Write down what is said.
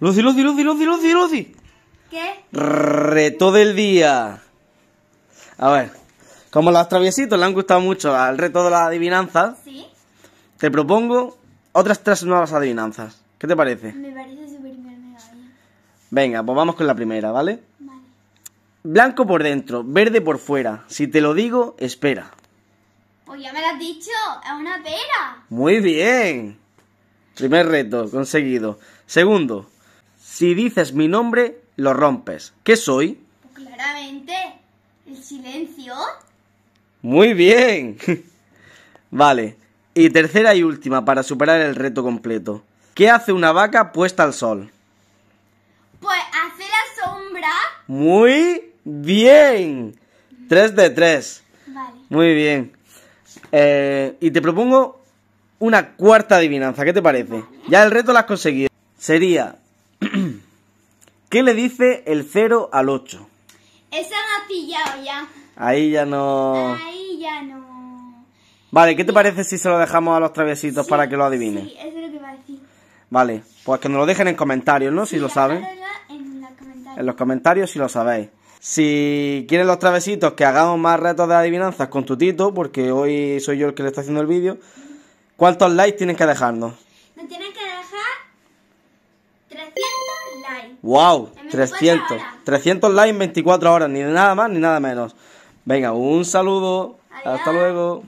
Lucy, Lucy, Lucy, Lucy, Lucy, ¿Qué? Reto del día. A ver, como los traviesitos le han gustado mucho al reto de la adivinanza, te propongo otras tres nuevas adivinanzas. ¿Qué te parece? Me parece súper bien Venga, pues vamos con la primera, ¿vale? Vale. Blanco por dentro, verde por fuera. Si te lo digo, espera. Pues ya me lo has dicho, es una pera. Muy bien. Primer reto, conseguido. Segundo, si dices mi nombre, lo rompes. ¿Qué soy? Claramente, el silencio. Muy bien. vale. Y tercera y última para superar el reto completo. ¿Qué hace una vaca puesta al sol? Pues hace la sombra. Muy bien. Tres de tres. Vale. Muy bien. Eh, y te propongo una cuarta adivinanza. ¿Qué te parece? Ya el reto lo has conseguido. Sería ¿Qué le dice el 0 al 8? Esa me ya. Ahí ya no. Ahí ya no. Vale, ¿qué te parece si se lo dejamos a los travesitos para que lo adivinen? Sí, eso es lo que va a decir. Vale, pues que nos lo dejen en comentarios, ¿no? si lo saben. En los, comentarios. en los comentarios si lo sabéis. Si quieren los travesitos que hagamos más retos de adivinanzas con tu tito, porque hoy soy yo el que le está haciendo el vídeo, ¿cuántos likes tienen que dejarnos? ¡Wow! 300. 300 likes en 24 horas, ni nada más ni nada menos. Venga, un saludo. Hasta luego.